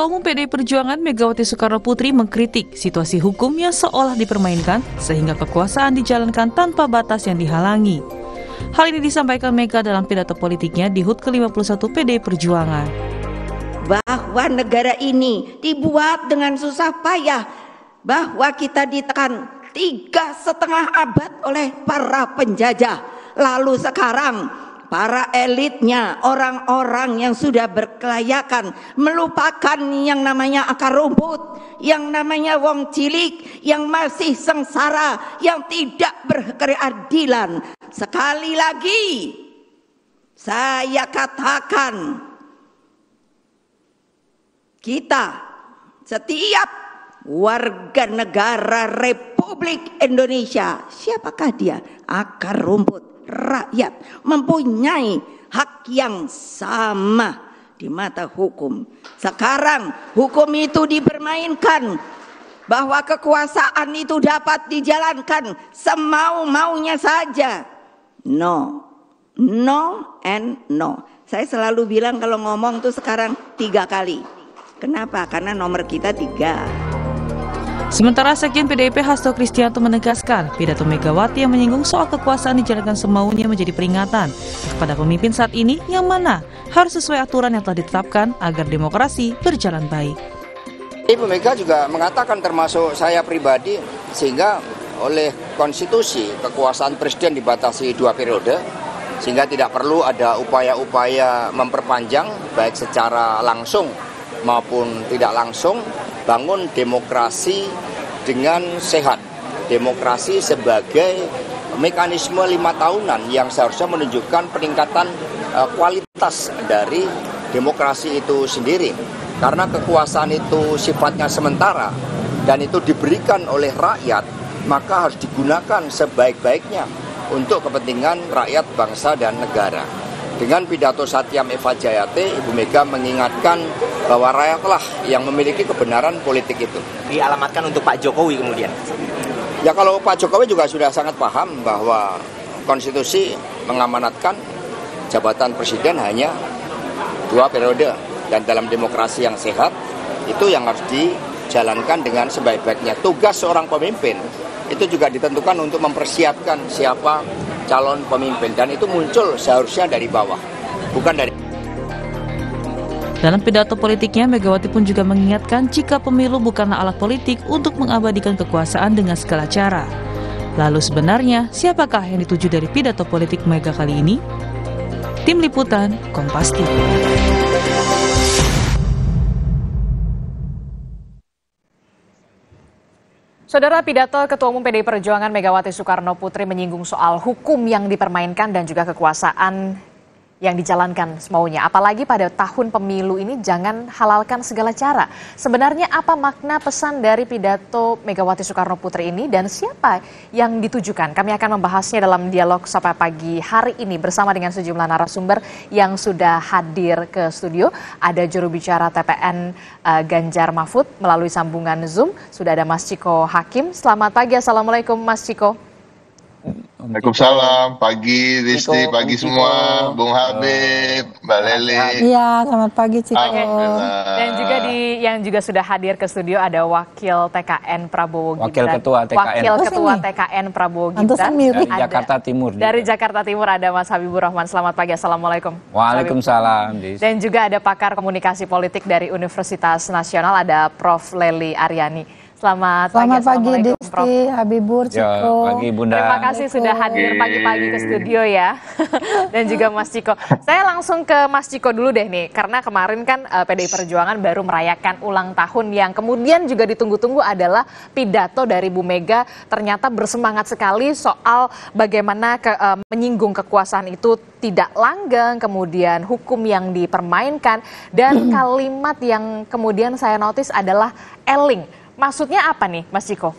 Ketua Umum PDI Perjuangan Megawati Soekarno Putri mengkritik situasi hukum yang seolah dipermainkan sehingga kekuasaan dijalankan tanpa batas yang dihalangi. Hal ini disampaikan Mega dalam pidato politiknya di HUT ke-51 PDI Perjuangan. Bahwa negara ini dibuat dengan susah payah, bahwa kita ditekan tiga setengah abad oleh para penjajah. Lalu sekarang para elitnya, orang-orang yang sudah berkelayakan, melupakan yang namanya akar rumput, yang namanya wong cilik, yang masih sengsara, yang tidak berkeadilan. Sekali lagi, saya katakan, kita setiap warga negara Republik Indonesia, siapakah dia? Akar rumput rakyat mempunyai hak yang sama di mata hukum. Sekarang hukum itu dipermainkan bahwa kekuasaan itu dapat dijalankan semau-maunya saja. No, no and no. Saya selalu bilang kalau ngomong tuh sekarang tiga kali. Kenapa? Karena nomor kita tiga. Sementara Sekjen PDIP Hasto Kristianto menegaskan, pidato Megawati yang menyinggung soal kekuasaan dijalankan semaunya menjadi peringatan kepada pemimpin saat ini yang mana harus sesuai aturan yang telah ditetapkan agar demokrasi berjalan baik. Ibu Mega juga mengatakan termasuk saya pribadi sehingga oleh konstitusi kekuasaan presiden dibatasi dua periode sehingga tidak perlu ada upaya-upaya memperpanjang baik secara langsung maupun tidak langsung bangun demokrasi dengan sehat. Demokrasi sebagai mekanisme lima tahunan yang seharusnya menunjukkan peningkatan eh, kualitas dari demokrasi itu sendiri. Karena kekuasaan itu sifatnya sementara dan itu diberikan oleh rakyat, maka harus digunakan sebaik-baiknya untuk kepentingan rakyat, bangsa, dan negara. Dengan pidato Satyam Eva Jayate, Ibu Mega mengingatkan bahwa rakyatlah yang memiliki kebenaran politik itu. Dialamatkan untuk Pak Jokowi kemudian. Ya kalau Pak Jokowi juga sudah sangat paham bahwa konstitusi mengamanatkan jabatan presiden hanya dua periode dan dalam demokrasi yang sehat itu yang harus dijalankan dengan sebaik-baiknya tugas seorang pemimpin itu juga ditentukan untuk mempersiapkan siapa calon pemimpin dan itu muncul seharusnya dari bawah bukan dari dalam pidato politiknya, Megawati pun juga mengingatkan jika pemilu bukanlah alat politik untuk mengabadikan kekuasaan dengan segala cara. Lalu sebenarnya, siapakah yang dituju dari pidato politik Mega kali ini? Tim Liputan, Kompas TV. Saudara pidato Ketua Umum PDI Perjuangan Megawati Soekarno Putri menyinggung soal hukum yang dipermainkan dan juga kekuasaan yang dijalankan semaunya. Apalagi pada tahun pemilu ini jangan halalkan segala cara. Sebenarnya apa makna pesan dari pidato Megawati Soekarno Putri ini dan siapa yang ditujukan? Kami akan membahasnya dalam dialog sampai pagi hari ini bersama dengan sejumlah narasumber yang sudah hadir ke studio. Ada juru bicara TPN uh, eh, Ganjar Mahfud melalui sambungan Zoom. Sudah ada Mas Ciko Hakim. Selamat pagi. Assalamualaikum Mas Ciko. Waalaikumsalam, pagi Risti, pagi Ciko. semua, Bung Habib, Mbak iya, Lele. Iya, selamat pagi Ciko. Dan juga di yang juga sudah hadir ke studio ada Wakil TKN Prabowo Gibran. Wakil Ketua TKN. Wakil Ketua TKN Prabowo Gibran. Dari Jakarta Timur. Juga. Dari Jakarta Timur ada Mas Habibur Rahman. Selamat pagi, Assalamualaikum. Waalaikumsalam. Dan juga ada pakar komunikasi politik dari Universitas Nasional ada Prof. Leli Aryani. Selamat, Selamat pagi, pagi Desti, Habibur, Ciko. Ya, pagi Bunda. Terima kasih sudah hadir pagi-pagi ke studio ya. Dan juga Mas Ciko. Saya langsung ke Mas Ciko dulu deh nih, karena kemarin kan uh, eh, PDI Perjuangan baru merayakan ulang tahun yang kemudian juga ditunggu-tunggu adalah pidato dari Bu Mega ternyata bersemangat sekali soal bagaimana ke, uh, menyinggung kekuasaan itu tidak langgeng, kemudian hukum yang dipermainkan dan kalimat yang kemudian saya notice adalah eling Maksudnya apa nih, Mas Ciko?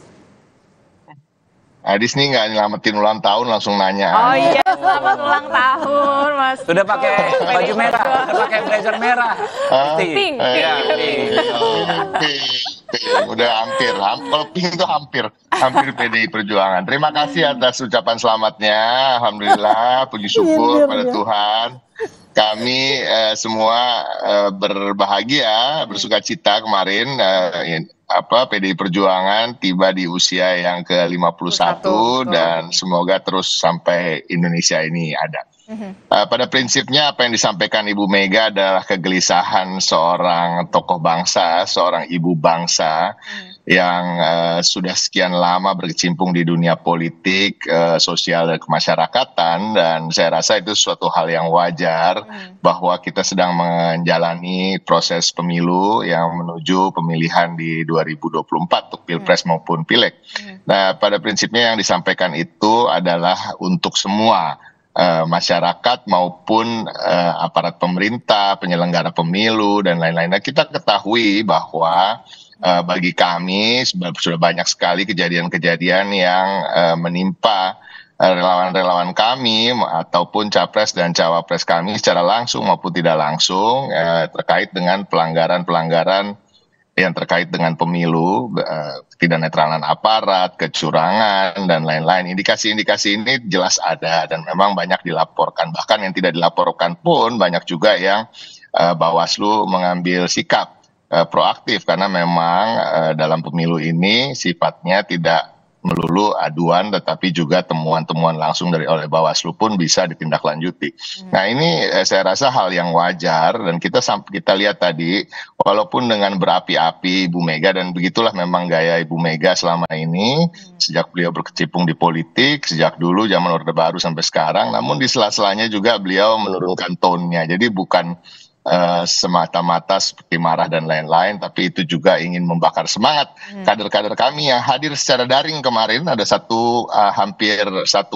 Adis nih nggak nyelamatin ulang tahun langsung nanya. Oh iya, selamat ulang tahun Mas. Sudah pakai baju merah, sudah pakai blazer merah. Pink, pink, pink. Iya, Iya, udah hampir. hampir kalau pintu itu hampir, hampir PDI Perjuangan. Terima kasih atas ucapan selamatnya. Alhamdulillah, puji iya, syukur pada iya. Tuhan. Kami eh, semua eh, berbahagia, bersuka cita kemarin. Eh, apa PDI Perjuangan tiba di usia yang ke-51 dan semoga terus sampai Indonesia ini ada. Uh, pada prinsipnya apa yang disampaikan Ibu Mega adalah kegelisahan seorang tokoh bangsa, seorang ibu bangsa hmm. yang uh, sudah sekian lama berkecimpung di dunia politik, uh, sosial dan kemasyarakatan dan saya rasa itu suatu hal yang wajar hmm. bahwa kita sedang menjalani proses pemilu yang menuju pemilihan di 2024 untuk mhm. Pilpres hmm. maupun Pileg. Hmm. Nah, pada prinsipnya yang disampaikan itu adalah untuk semua uh, masyarakat maupun uh, aparat pemerintah, penyelenggara pemilu dan lain-lain. Nah, kita ketahui bahwa uh, bagi kami sudah banyak sekali kejadian-kejadian yang uh, menimpa relawan-relawan kami ataupun capres dan cawapres kami secara langsung maupun tidak langsung uh, terkait dengan pelanggaran-pelanggaran yang terkait dengan pemilu, eh, tidak netralan aparat, kecurangan, dan lain-lain. Indikasi-indikasi ini jelas ada dan memang banyak dilaporkan. Bahkan yang tidak dilaporkan pun banyak juga yang eh, Bawaslu mengambil sikap eh, proaktif karena memang dalam pemilu ini sifatnya tidak melulu aduan tetapi juga temuan-temuan langsung dari oleh Bawaslu pun bisa ditindaklanjuti. Hmm. Nah, ini eh, saya rasa hal yang wajar dan kita kita lihat tadi walaupun dengan berapi-api Ibu Mega dan begitulah memang gaya Ibu Mega selama ini hmm. sejak beliau berkecimpung di politik sejak dulu zaman Orde Baru sampai sekarang namun di sela-selanya juga beliau menurunkan tonnya. Jadi bukan Eh, semata-mata seperti marah dan lain-lain, tapi itu juga ingin membakar semangat hmm. kader-kader kami yang hadir secara daring kemarin ada satu uh, hampir 1,3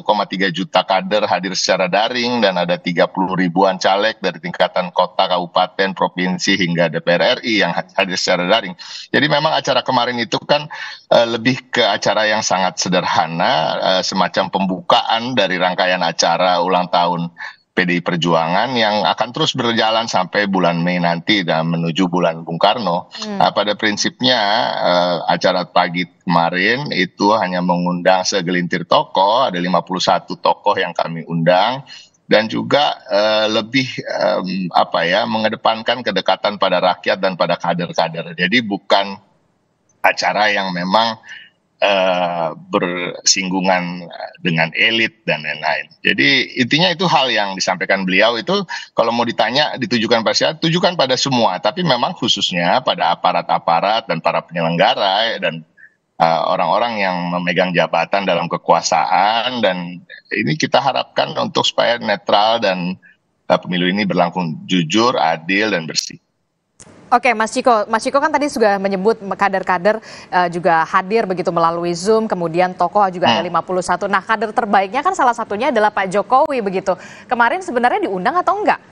juta kader hadir secara daring dan ada 30 ribuan caleg dari tingkatan kota, kabupaten, provinsi hingga DPR RI yang hadir secara daring. Jadi memang acara kemarin itu kan uh, lebih ke acara yang sangat sederhana, uh, semacam pembukaan dari rangkaian acara ulang tahun PDI Perjuangan yang akan terus berjalan sampai bulan Mei nanti dan menuju bulan Bung Karno. Hmm. Nah, pada prinsipnya uh, acara pagi kemarin itu hanya mengundang segelintir tokoh, ada 51 tokoh yang kami undang dan juga uh, lebih um, apa ya mengedepankan kedekatan pada rakyat dan pada kader-kader. Jadi bukan acara yang memang Eh, bersinggungan dengan elit dan lain-lain. Jadi intinya itu hal yang disampaikan beliau itu kalau mau ditanya ditujukan pada siapa? Tujukan pada semua, tapi memang khususnya pada aparat-aparat dan para penyelenggara eh, dan eh, orang-orang uh, yang memegang jabatan dalam kekuasaan dan ini kita harapkan untuk supaya netral dan uh, pemilu ini berlangsung jujur, adil dan bersih. Oke, Mas Ciko, Mas Ciko kan tadi sudah menyebut kader-kader uh, juga hadir begitu melalui Zoom, kemudian tokoh juga ada 51. Hmm. Nah, kader terbaiknya kan salah satunya adalah Pak Jokowi begitu. Kemarin sebenarnya diundang atau enggak?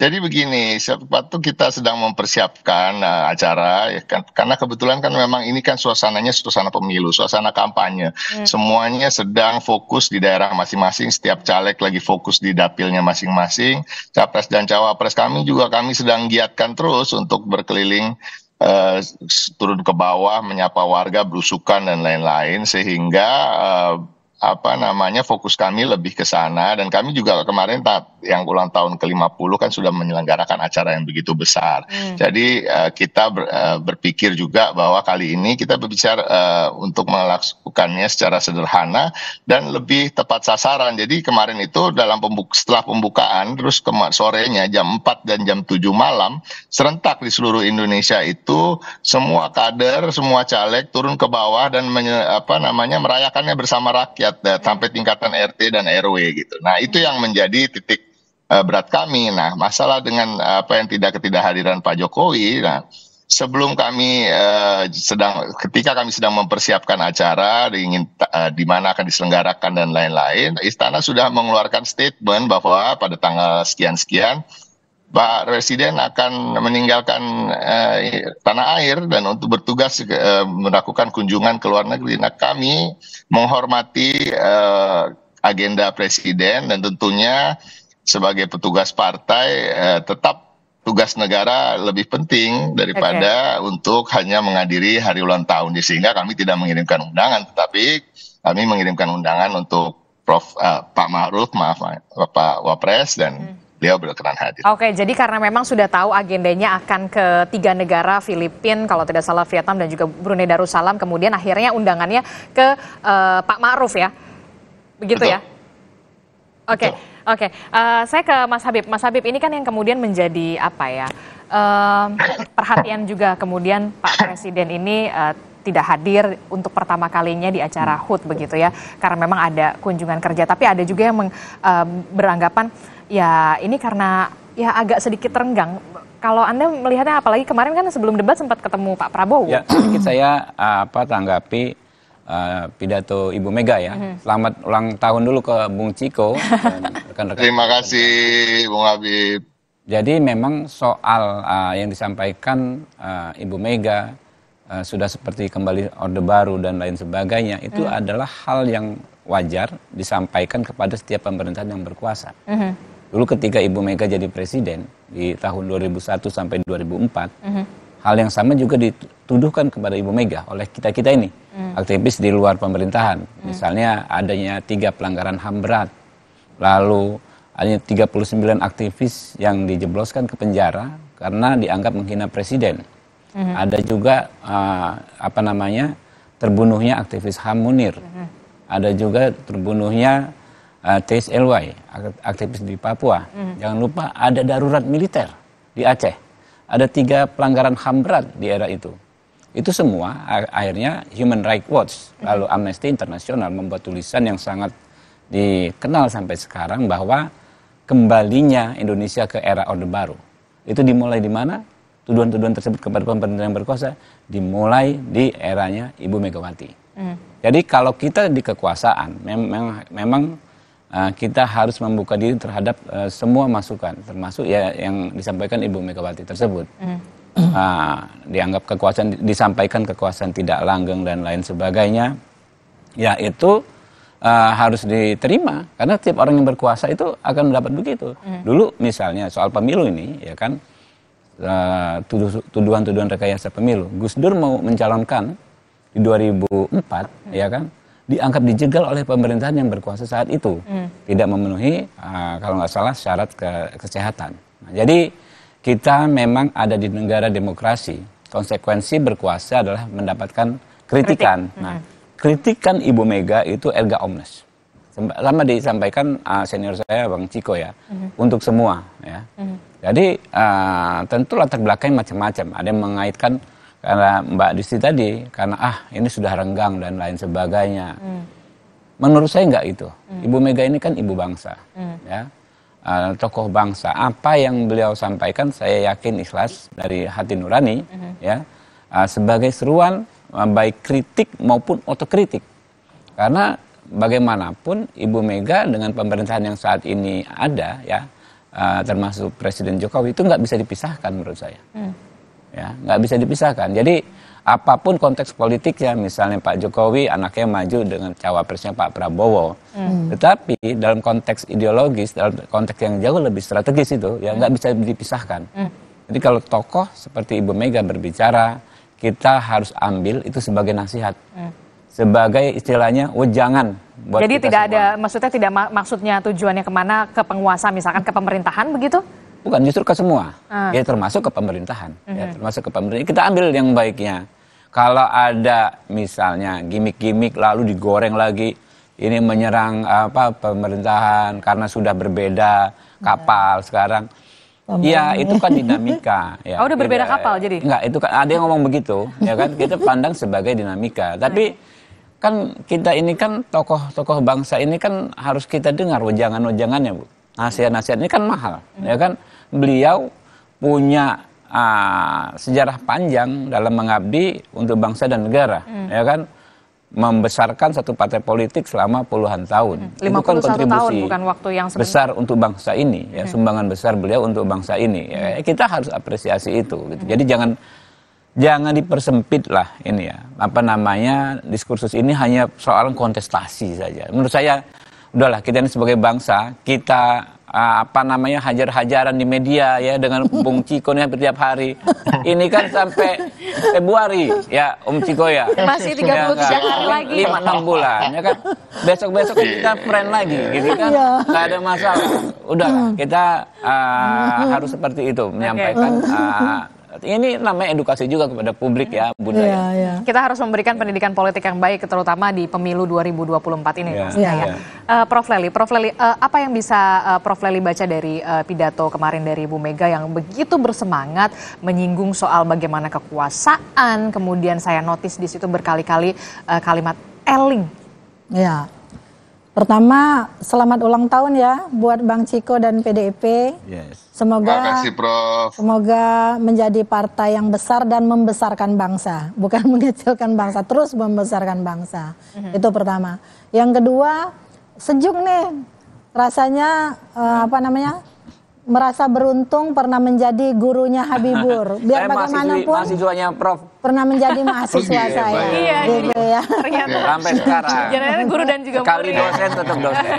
Jadi begini, waktu kita sedang mempersiapkan uh, acara, ya kan, karena kebetulan kan memang ini kan suasananya suasana pemilu, suasana kampanye, hmm. semuanya sedang fokus di daerah masing-masing, setiap caleg lagi fokus di dapilnya masing-masing, capres dan cawapres kami juga kami sedang giatkan terus untuk berkeliling Uh, turun ke bawah menyapa warga berusukan dan lain-lain sehingga uh, apa namanya fokus kami lebih ke sana dan kami juga kemarin tak yang ulang tahun ke-50 kan sudah menyelenggarakan acara yang begitu besar. Hmm. Jadi uh, kita ber, uh, berpikir juga bahwa kali ini kita berbicara uh, untuk melakukannya secara sederhana dan lebih tepat sasaran. Jadi kemarin itu dalam pembuka, setelah pembukaan terus ke sorenya jam 4 dan jam 7 malam serentak di seluruh Indonesia itu semua kader, semua caleg turun ke bawah dan menye, apa namanya merayakannya bersama rakyat tingkat eh, sampai tingkatan RT dan RW gitu. Nah itu yang menjadi titik eh, berat kami. Nah masalah dengan eh, apa yang tidak ketidakhadiran Pak Jokowi. Nah sebelum kami sedang ketika kami sedang mempersiapkan acara ingin uh, di mana akan diselenggarakan dan lain-lain istana sudah mengeluarkan statement bahwa pada tanggal sekian-sekian Pak Presiden akan meninggalkan eh, tanah air dan untuk bertugas eh, melakukan kunjungan ke luar negeri. Nah, kami menghormati eh, agenda Presiden dan tentunya sebagai petugas partai eh, tetap tugas negara lebih penting daripada okay. untuk hanya menghadiri hari ulang tahun. Sehingga kami tidak mengirimkan undangan, tetapi kami mengirimkan undangan untuk Prof, uh, Pak Ma'ruf, maaf Pak Wapres dan hmm beliau berkenan hadir. Oke, jadi karena memang sudah tahu agendanya akan ke tiga negara Filipina, kalau tidak salah Vietnam dan juga Brunei Darussalam, kemudian akhirnya undangannya ke uh, Pak Ma'ruf ya, begitu ya? Betul. ya? Oke, okay. oke. Okay. Uh, eh, saya ke Mas Habib. Mas Habib ini kan yang kemudian menjadi apa ya uh, perhatian juga kemudian Pak Presiden ini. Uh, tidak hadir untuk pertama kalinya di acara hmm. HUT begitu ya karena memang ada kunjungan kerja tapi ada juga yang meng, uh, beranggapan ya ini karena ya agak sedikit renggang. Kalau Anda melihatnya apalagi kemarin kan sebelum debat sempat ketemu Pak Prabowo. Ya, sedikit saya eh, apa tanggapi uh, pidato Ibu Mega ya. hmm Selamat ulang tahun dulu ke Bung Ciko rekan-rekan. Terima kasih Bung Habib. Jadi memang soal uh, yang disampaikan uh, Ibu Mega uh, sudah seperti kembali Orde Baru dan lain sebagainya itu mm. adalah hal yang wajar disampaikan kepada setiap pemerintahan yang berkuasa. hmm Dulu ketika Ibu Mega jadi presiden di tahun 2001 sampai 2004, mm-hmm. hal yang sama juga dituduhkan kepada Ibu Mega oleh kita-kita ini, mm. aktivis di luar pemerintahan. Mm. Misalnya adanya tiga pelanggaran HAM berat, lalu adanya 39 aktivis yang dijebloskan ke penjara karena dianggap menghina presiden. Mm-hmm. Ada juga uh, apa namanya terbunuhnya aktivis HAM Munir. Mm-hmm. Ada juga terbunuhnya Ah, TSLY aktivis di Papua. Mm. Jangan lupa ada darurat militer di Aceh. Ada tiga pelanggaran HAM berat di era itu. Itu semua akhirnya Human Rights Watch hmm. lalu Amnesty International membuat tulisan yang sangat dikenal sampai sekarang bahwa kembalinya Indonesia ke era Orde Baru. Itu dimulai di mana? Tuduhan-tuduhan tersebut kepada pemerintah yang berkuasa dimulai di eranya Ibu Megawati. Mm. Jadi kalau kita di kekuasaan memang memang Ah, kita harus membuka diri terhadap eh, semua masukan, termasuk ya yang disampaikan Ibu Megawati tersebut. Mm. Nah, dianggap kekuasaan disampaikan kekuasaan tidak langgeng dan lain sebagainya, yaitu uh, harus diterima karena tiap orang yang berkuasa itu akan mendapat begitu. Mm. Dulu misalnya soal pemilu ini, ya kan eh, tuduhan-tuduhan rekayasa pemilu, Gus Dur mau mencalonkan di 2004, mm. ya kan? dianggap dijegal oleh pemerintahan yang berkuasa saat itu hmm. tidak memenuhi uh, kalau nggak salah syarat ke kesehatan nah, jadi kita memang ada di negara demokrasi konsekuensi berkuasa adalah mendapatkan kritikan Kritik. nah hmm. kritikan ibu mega itu erga omnes lama disampaikan uh, senior saya bang Ciko ya hmm. untuk semua ya hmm. jadi uh, tentu latar belakang macam-macam ada yang mengaitkan karena Mbak Disti tadi karena ah ini sudah renggang dan lain sebagainya. Hmm. Menurut saya enggak itu. Hmm. Ibu Mega ini kan ibu bangsa, hmm. ya uh, tokoh bangsa. Apa yang beliau sampaikan saya yakin ikhlas dari hati nurani, hmm. ya uh, sebagai seruan uh, baik kritik maupun otokritik. Karena bagaimanapun Ibu Mega dengan pemerintahan yang saat ini ada, ya uh, termasuk Presiden Jokowi itu nggak bisa dipisahkan menurut saya. Hmm ya nggak bisa dipisahkan jadi apapun konteks politiknya misalnya Pak Jokowi anaknya maju dengan cawapresnya Pak Prabowo hmm. tetapi dalam konteks ideologis dalam konteks yang jauh lebih strategis itu ya nggak hmm. bisa dipisahkan hmm. jadi kalau tokoh seperti Ibu Mega berbicara kita harus ambil itu sebagai nasihat hmm. sebagai istilahnya wejangan buat jadi tidak semua. ada maksudnya tidak maksudnya tujuannya kemana ke penguasa misalkan ke pemerintahan begitu Bukan justru ke semua, ah. ya termasuk ke pemerintahan, mm -hmm. ya mm-hmm. termasuk ke pemerintah. Kita ambil yang baiknya. Kalau ada misalnya gimmick-gimmick lalu digoreng lagi, ini menyerang apa pemerintahan karena sudah berbeda kapal iya. sekarang. ya itu kan dinamika. Ya. Oh, udah berbeda kita, kapal jadi? Enggak, itu kan ada yang ngomong begitu, ya kan? Kita pandang sebagai dinamika. Tapi kan kita ini kan tokoh-tokoh bangsa ini kan harus kita dengar wejangan-wejangannya, Bu. Nasihat-nasihat ini kan mahal, ya kan? beliau punya uh, sejarah panjang dalam mengabdi untuk bangsa dan negara, hmm. ya kan? membesarkan satu partai politik selama puluhan tahun. Hmm. Itu kan kontribusi tahun, bukan waktu yang besar untuk bangsa ini, ya hmm. sumbangan besar beliau untuk bangsa ini. Ya, hmm. kita harus apresiasi itu. Gitu. Hmm. Jadi jangan jangan dipersempit lah ini ya apa namanya diskursus ini hanya soal kontestasi saja menurut saya udahlah kita ini sebagai bangsa kita Ah, apa namanya hajar-hajaran di media ya dengan Bung Ciko nih setiap hari. Ini kan sampai Februari ya Om Ciko ya. Masih 33 ya, kan? hari lagi. 5 6 bulan ya kan. Besok-besok iya. kita friend lagi gitu kan. Enggak iya. ada masalah. Udah hmm. kita uh, harus seperti itu menyampaikan okay. uh, ini namanya edukasi juga kepada publik ya iya, Bunda yeah, Yeah. Kita harus memberikan pendidikan politik yang baik terutama di pemilu 2024 ini yeah, yeah. ya. Yeah. Iya. Uh, Prof Leli, Prof Leli uh, eh, apa yang bisa uh, Prof Leli baca dari uh, pidato kemarin dari Bu Mega yang begitu bersemangat menyinggung soal bagaimana kekuasaan, kemudian saya notice di situ berkali-kali uh, kalimat eling. Ya. Yeah. Pertama, selamat ulang tahun ya buat Bang Ciko dan PDIP. Yes. Semoga kasih, Prof. semoga menjadi partai yang besar dan membesarkan bangsa, bukan mengecilkan bangsa, terus membesarkan bangsa. Mm-hmm. Itu pertama. Yang kedua, sejuk nih rasanya uh, apa namanya? merasa beruntung pernah menjadi gurunya Habibur. Biar saya bagaimanapun mahasiswanya Prof. Pernah menjadi mahasiswa oh, iya, saya. Iya, iya. gitu ya. Ternyata sampai sekarang. Jangan guru dan juga Sekali murid. dosen tetap dosen.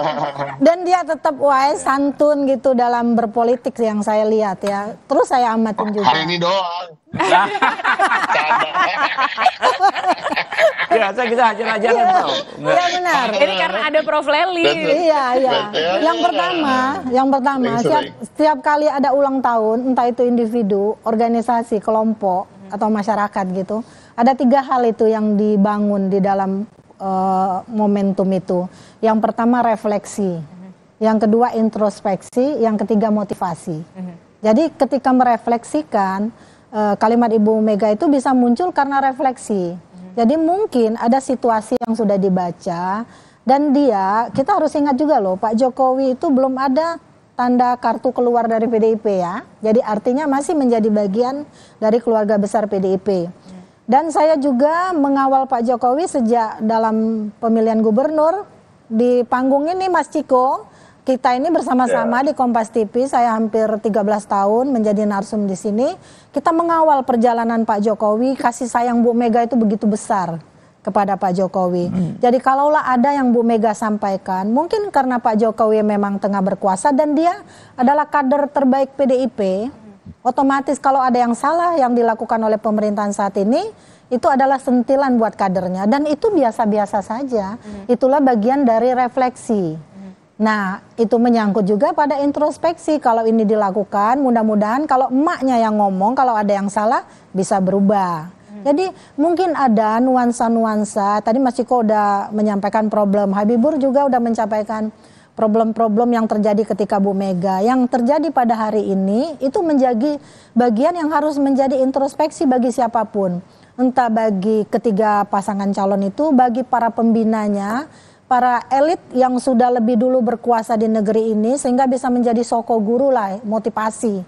dan dia tetap wise, santun gitu dalam berpolitik yang saya lihat ya. Terus saya amatin oh, juga. Hari ini doang. Biasa kita hajar-hajaran iya, ya, Iya benar. Ini karena ada Prof Leli. Iya, iya. iya yang iya. pertama, yang pertama setiap, setiap kali ada ulang tahun, entah itu individu, organisasi, kelompok atau masyarakat gitu, ada tiga hal itu yang dibangun di dalam uh, momentum itu. Yang pertama refleksi, yang kedua introspeksi, yang ketiga motivasi. Mm-hmm. Jadi ketika merefleksikan uh, kalimat Ibu Mega itu bisa muncul karena refleksi. Jadi mungkin ada situasi yang sudah dibaca dan dia kita harus ingat juga loh Pak Jokowi itu belum ada tanda kartu keluar dari PDIP ya. Jadi artinya masih menjadi bagian dari keluarga besar PDIP. Dan saya juga mengawal Pak Jokowi sejak dalam pemilihan gubernur di panggung ini Mas Ciko kita ini bersama-sama ya. di Kompas TV, saya hampir 13 tahun menjadi narsum di sini. Kita mengawal perjalanan Pak Jokowi, kasih sayang Bu Mega itu begitu besar kepada Pak Jokowi. Hmm. Jadi kalaulah ada yang Bu Mega sampaikan, mungkin karena Pak Jokowi memang tengah berkuasa dan dia adalah kader terbaik PDIP, otomatis kalau ada yang salah yang dilakukan oleh pemerintahan saat ini, itu adalah sentilan buat kadernya dan itu biasa-biasa saja. Hmm. Itulah bagian dari refleksi. Nah, itu menyangkut juga pada introspeksi. Kalau ini dilakukan, mudah-mudahan kalau emaknya yang ngomong, kalau ada yang salah bisa berubah. Hmm. Jadi mungkin ada nuansa-nuansa. Tadi Mas Ciko udah menyampaikan problem. Habibur juga udah mencampaikan problem-problem yang terjadi ketika Bu Mega. Yang terjadi pada hari ini itu menjadi bagian yang harus menjadi introspeksi bagi siapapun. Entah bagi ketiga pasangan calon itu, bagi para pembinanya, para elit yang sudah lebih dulu berkuasa di negeri ini sehingga bisa menjadi soko guru lah motivasi.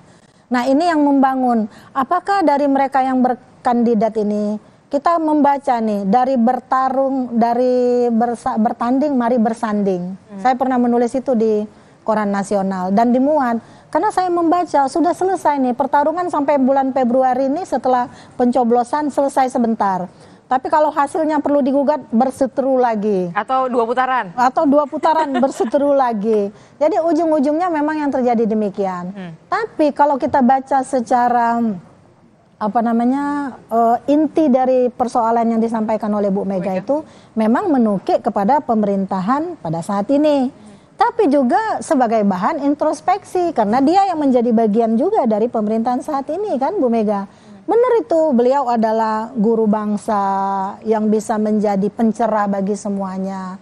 Nah ini yang membangun. Apakah dari mereka yang berkandidat ini kita membaca nih dari bertarung dari bersa, bertanding mari bersanding. Hmm. Saya pernah menulis itu di koran nasional dan dimuat karena saya membaca sudah selesai nih pertarungan sampai bulan Februari ini setelah pencoblosan selesai sebentar. Tapi kalau hasilnya perlu digugat berseteru lagi. Atau dua putaran. Atau dua putaran berseteru lagi. Jadi ujung-ujungnya memang yang terjadi demikian. Hmm. Tapi kalau kita baca secara apa namanya uh, inti dari persoalan yang disampaikan oleh Bu Mega itu memang menukik kepada pemerintahan pada saat ini. Tapi juga sebagai bahan introspeksi karena dia yang menjadi bagian juga dari pemerintahan saat ini kan Bu Mega. Hmm Benar itu, beliau adalah guru bangsa yang bisa menjadi pencerah bagi semuanya.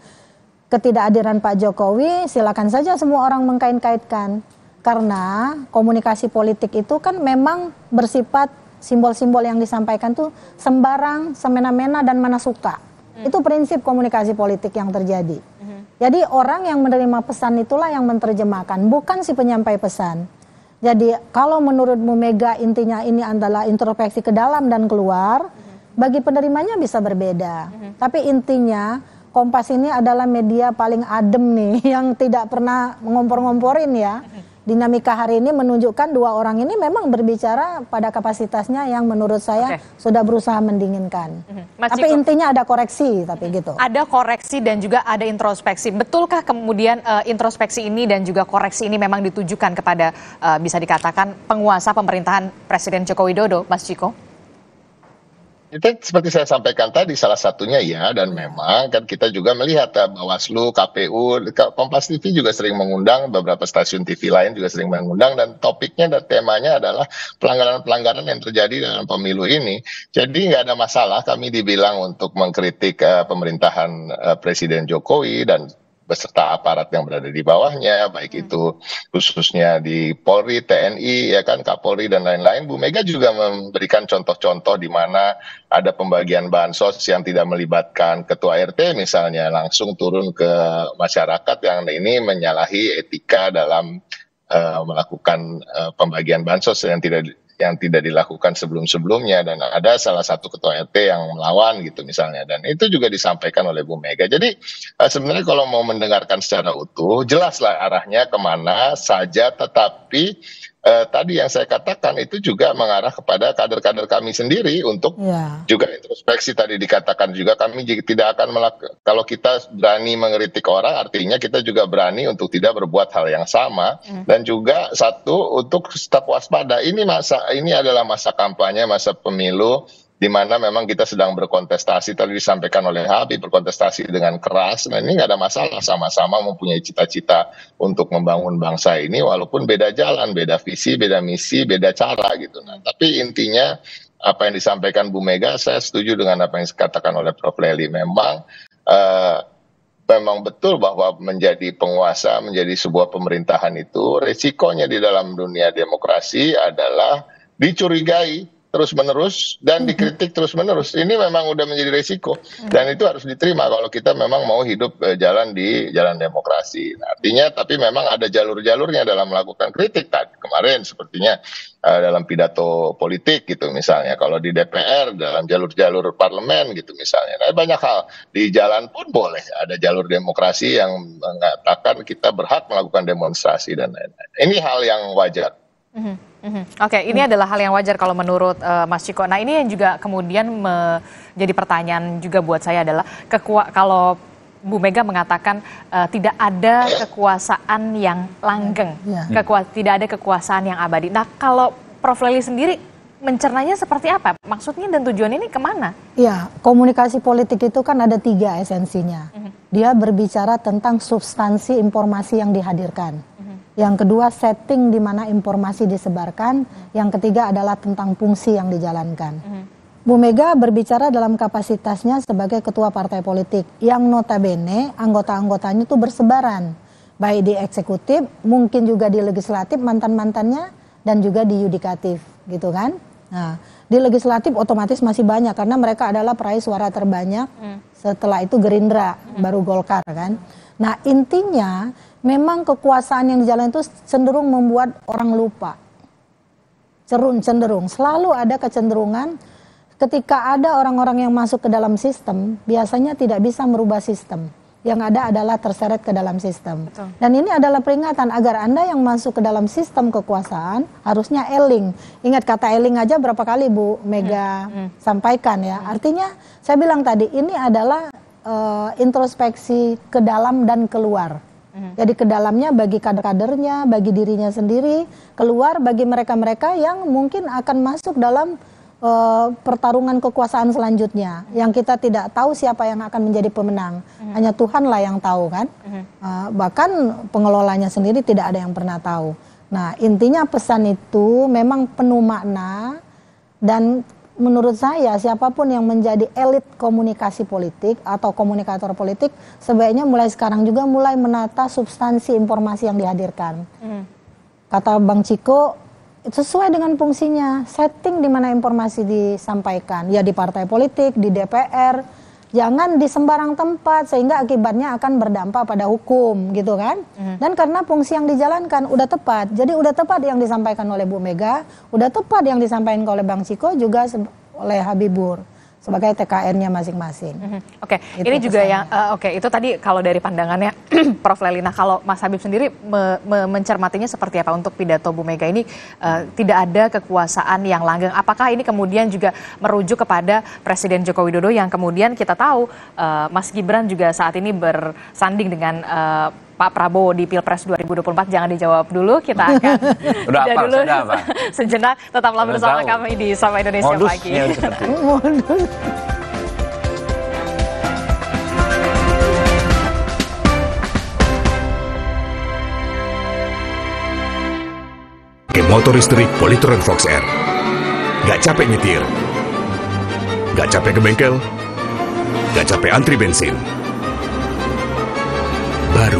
Ketidakhadiran Pak Jokowi, silakan saja semua orang mengkait-kaitkan. Karena komunikasi politik itu kan memang bersifat simbol-simbol yang disampaikan tuh sembarang, semena-mena dan mana suka. Hmm. Itu prinsip komunikasi politik yang terjadi. Hmm. Jadi orang yang menerima pesan itulah yang menerjemahkan, bukan si penyampai pesan. Jadi kalau menurut Bu Mega intinya ini adalah introspeksi ke dalam dan keluar, bagi penerimanya bisa berbeda. Tapi intinya Kompas ini adalah media paling adem nih yang tidak pernah ngompor-ngomporin ya dinamika hari ini menunjukkan dua orang ini memang berbicara pada kapasitasnya yang menurut saya okay. sudah berusaha mendinginkan. Mhm. tapi Ciko, intinya ada koreksi tapi mhm. gitu. Ada koreksi dan juga ada introspeksi. Betulkah kemudian uh, introspeksi ini dan juga koreksi ini memang ditujukan kepada uh, bisa dikatakan penguasa pemerintahan Presiden Joko Widodo, Mas Ciko? Itu seperti saya sampaikan tadi salah satunya ya dan memang kan kita juga melihat ya, Bawaslu, KPU, Kompas TV juga sering mengundang beberapa stasiun TV lain juga sering mengundang dan topiknya dan temanya adalah pelanggaran-pelanggaran yang terjadi dalam pemilu ini. Jadi nggak ada masalah kami dibilang untuk mengkritik uh, pemerintahan uh, Presiden Jokowi dan beserta aparat yang berada di bawahnya, baik hmm. itu khususnya di Polri, TNI, ya kan Kapolri dan lain-lain. Bu Mega juga memberikan contoh-contoh di mana ada pembagian bansos yang tidak melibatkan ketua RT misalnya langsung turun ke masyarakat yang ini menyalahi etika dalam uh, melakukan uh, pembagian bansos yang tidak yang tidak dilakukan sebelum-sebelumnya dan ada salah satu ketua RT yang melawan gitu misalnya dan itu juga disampaikan oleh Bu Mega. Jadi eh, sebenarnya kalau mau mendengarkan secara utuh jelaslah arahnya kemana saja tetapi eh, tadi yang saya katakan itu juga mengarah kepada kader-kader kami sendiri untuk yeah. juga introspeksi tadi dikatakan juga kami tidak akan melakukan kalau kita berani mengkritik orang artinya kita juga berani untuk tidak berbuat hal yang sama mm. dan juga satu untuk tetap waspada ini masa ini adalah masa kampanye masa pemilu di mana memang kita sedang berkontestasi tadi disampaikan oleh Habib berkontestasi dengan keras. Nah ini nggak ada masalah sama-sama mempunyai cita-cita untuk membangun bangsa ini walaupun beda jalan, beda visi, beda misi, beda cara gitu. Nah tapi intinya apa yang disampaikan Bu Mega saya setuju dengan apa yang dikatakan oleh Prof Leli memang uh, memang betul bahwa menjadi penguasa menjadi sebuah pemerintahan itu resikonya di dalam dunia demokrasi adalah dicurigai terus menerus dan dikritik terus menerus ini memang udah menjadi resiko mm. dan itu harus diterima kalau kita memang mau hidup eh, jalan di jalan demokrasi nah, artinya tapi memang ada jalur-jalurnya dalam melakukan kritik tadi kemarin sepertinya eh, dalam pidato politik gitu misalnya kalau di DPR dalam jalur-jalur parlemen gitu misalnya nah, banyak hal di jalan pun boleh ada jalur demokrasi yang mengatakan kita berhak melakukan demonstrasi dan lain-lain ini hal yang wajar Mm-hmm. Mm-hmm. Oke, okay, ini adalah hal yang wajar kalau menurut uh, Mas Ciko. Nah, ini yang juga kemudian menjadi pertanyaan juga buat saya adalah kekua kalau Bu Mega mengatakan uh, tidak ada kekuasaan yang langgeng, iya. Iya. Kekua tidak ada kekuasaan yang abadi. Nah, kalau Prof Leli sendiri mencernanya seperti apa? Maksudnya dan tujuan ini kemana? Ya, komunikasi politik itu kan ada tiga esensinya. -hmm. Dia berbicara tentang substansi informasi yang dihadirkan yang kedua setting di mana informasi disebarkan, yang ketiga adalah tentang fungsi yang dijalankan. Mm-hmm. Bu Mega berbicara dalam kapasitasnya sebagai ketua partai politik yang notabene anggota-anggotanya itu bersebaran baik di eksekutif, mungkin juga di legislatif mantan-mantannya dan juga di yudikatif gitu kan. Nah, di legislatif otomatis masih banyak karena mereka adalah peraih suara terbanyak. Mm. Setelah itu Gerindra, mm. baru Golkar kan. Nah, intinya memang kekuasaan yang dijalankan itu cenderung membuat orang lupa. Cerun cenderung selalu ada kecenderungan ketika ada orang-orang yang masuk ke dalam sistem biasanya tidak bisa merubah sistem. Yang ada adalah terseret ke dalam sistem. Betul. Dan ini adalah peringatan agar Anda yang masuk ke dalam sistem kekuasaan harusnya eling. Ingat kata eling aja berapa kali Bu Mega hmm, hmm. sampaikan ya. Hmm. Artinya saya bilang tadi ini adalah uh, introspeksi ke dalam dan keluar Mhm. Jadi ke dalamnya bagi kader-kadernya, bagi dirinya sendiri, keluar bagi mereka-mereka yang mungkin akan masuk dalam uh, pertarungan kekuasaan selanjutnya yang kita tidak tahu siapa yang akan menjadi pemenang. Mhm. Hanya Tuhanlah yang tahu kan. Uh, bahkan pengelolanya sendiri tidak ada yang pernah tahu. Nah, intinya pesan itu memang penuh makna dan menurut saya siapapun yang menjadi elit komunikasi politik atau komunikator politik sebaiknya mulai sekarang juga mulai menata substansi informasi yang dihadirkan. Hmm. Kata Bang Ciko sesuai dengan fungsinya, setting di mana informasi disampaikan, ya di partai politik, di DPR, jangan di sembarang tempat sehingga akibatnya akan berdampak pada hukum gitu kan mm. dan karena fungsi yang dijalankan udah tepat jadi udah tepat yang disampaikan oleh Bu Mega udah tepat yang disampaikan oleh Bang Ciko juga oleh Habibur sebagai TKN-nya masing-masing. Mm -hmm. Oke, okay. Gitu ini juga yang uh, oke okay. itu tadi kalau dari pandangannya Prof Lelina kalau Mas Habib sendiri me me mencermatinya seperti apa untuk pidato Bu Mega ini uh, tidak ada kekuasaan yang langgeng. Apakah ini kemudian juga merujuk kepada Presiden Joko Widodo yang kemudian kita tahu uh, Mas Gibran juga saat ini bersanding dengan uh, Pak Prabowo di Pilpres 2024 jangan dijawab dulu kita akan udah apa, dulu apa? sejenak tetaplah udah bersama tahu. kami di Sama Indonesia Modus pagi. motor listrik Politron Fox Air. Gak capek nyetir. Gak capek ke bengkel. Gak capek antri bensin. Baru.